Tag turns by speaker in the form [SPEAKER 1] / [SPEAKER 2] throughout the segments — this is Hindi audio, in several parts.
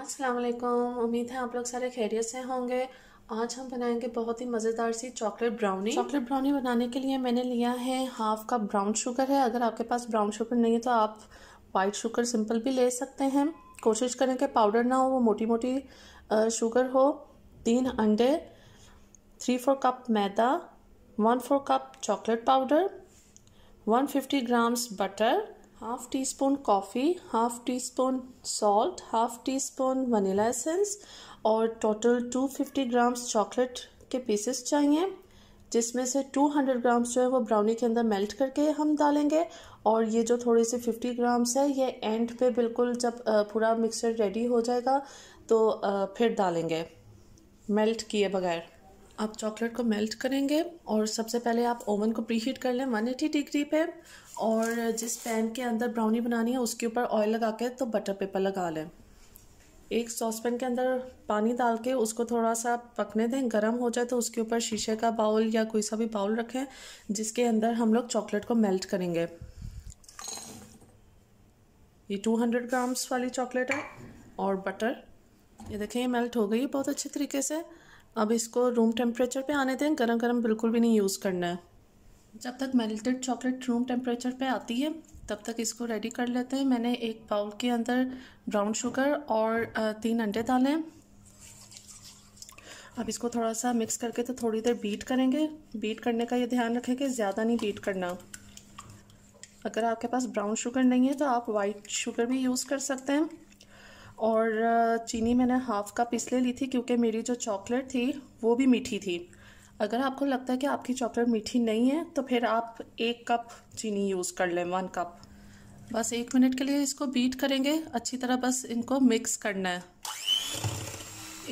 [SPEAKER 1] अस्सलाम वालेकुम उम्मीद है आप लोग सारे खैरियत से होंगे आज हम बनाएंगे बहुत ही मज़ेदार सी चॉकलेट ब्राउनी चॉकलेट ब्राउनी बनाने के लिए मैंने लिया है हाफ कप ब्राउन शुगर है अगर आपके पास ब्राउन शुगर नहीं है तो आप वाइट शुगर सिंपल भी ले सकते हैं कोशिश करें कि पाउडर ना हो वो मोटी मोटी शुगर हो तीन अंडे थ्री फोर कप मैदा one four cup chocolate powder one fifty grams butter half teaspoon coffee half teaspoon salt half teaspoon vanilla essence और टोटल 250 ग्राम्स चॉकलेट के पीसेस चाहिए जिसमें से 200 ग्राम्स जो है वो ब्राउनी के अंदर मेल्ट करके हम डालेंगे और ये जो थोड़ी सी 50 ग्राम्स है ये एंड पे बिल्कुल जब पूरा मिक्सर रेडी हो जाएगा तो फिर डालेंगे मेल्ट किए बगैर आप चॉकलेट को मेल्ट करेंगे और सबसे पहले आप ओवन को प्री हीट कर लें 180 डिग्री पे और जिस पैन के अंदर ब्राउनी बनानी है उसके ऊपर ऑयल लगा के तो बटर पेपर लगा लें एक सॉस पैन के अंदर पानी डाल के उसको थोड़ा सा पकने दें गर्म हो जाए तो उसके ऊपर शीशे का बाउल या कोई सा भी बाउल रखें जिसके अंदर हम लोग चॉकलेट को मेल्ट करेंगे ये 200 ग्राम्स वाली चॉकलेट है और बटर ये देखें ये मेल्ट हो गई है बहुत अच्छे तरीके से अब इसको रूम टेम्परेचर पे आने दें गरम गरम बिल्कुल भी नहीं यूज़ करना है जब तक मेल्टेड चॉकलेट रूम टेम्परेचर पे आती है तब तक इसको रेडी कर लेते हैं मैंने एक बाउल के अंदर ब्राउन शुगर और तीन अंडे डाले हैं अब इसको थोड़ा सा मिक्स करके तो थोड़ी देर बीट करेंगे बीट करने का ये ध्यान रखें कि ज़्यादा नहीं बीट करना अगर आपके पास ब्राउन शुगर नहीं है तो आप वाइट शुगर भी यूज़ कर सकते हैं और चीनी मैंने हाफ़ कप इसलिए ली थी क्योंकि मेरी जो चॉकलेट थी वो भी मीठी थी अगर आपको लगता है कि आपकी चॉकलेट मीठी नहीं है तो फिर आप एक कप चीनी यूज़ कर लें वन कप बस एक मिनट के लिए इसको बीट करेंगे अच्छी तरह बस इनको मिक्स करना है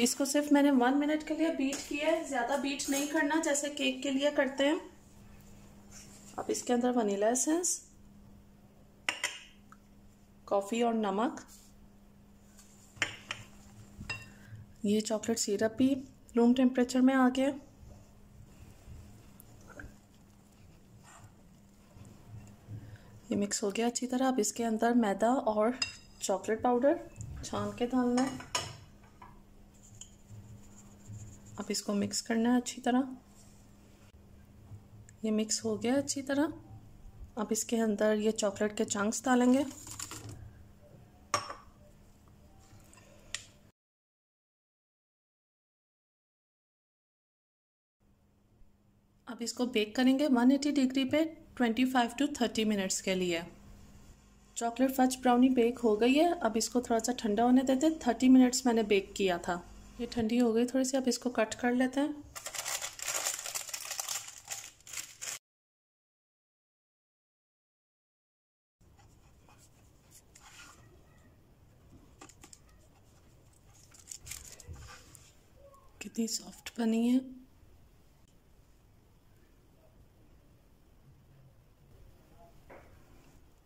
[SPEAKER 1] इसको सिर्फ मैंने वन मिनट के लिए बीट किया है ज़्यादा बीट नहीं करना जैसे केक के लिए करते हैं अब इसके अंदर वनीला एसेंस कॉफ़ी और नमक ये चॉकलेट सिरप भी रूम टेम्परेचर में आ गया ये मिक्स हो गया अच्छी तरह अब इसके अंदर मैदा और चॉकलेट पाउडर छान के डालना है अब इसको मिक्स करना है अच्छी तरह ये मिक्स हो गया अच्छी तरह अब इसके अंदर ये चॉकलेट के चंक्स डालेंगे अब इसको बेक करेंगे 180 डिग्री पे 25 टू 30 मिनट्स के लिए चॉकलेट फज ब्राउनी बेक हो गई है अब इसको थोड़ा सा ठंडा होने देते हैं थर्टी मिनट्स मैंने बेक किया था ये ठंडी हो गई थोड़ी सी अब इसको कट कर लेते हैं कितनी सॉफ्ट बनी है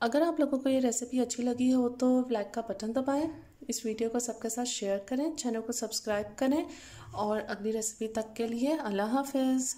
[SPEAKER 1] अगर आप लोगों को ये रेसिपी अच्छी लगी हो तो लाइक का बटन दबाएं इस वीडियो को सबके साथ शेयर करें चैनल को सब्सक्राइब करें और अगली रेसिपी तक के लिए अल्लाह हाफिज़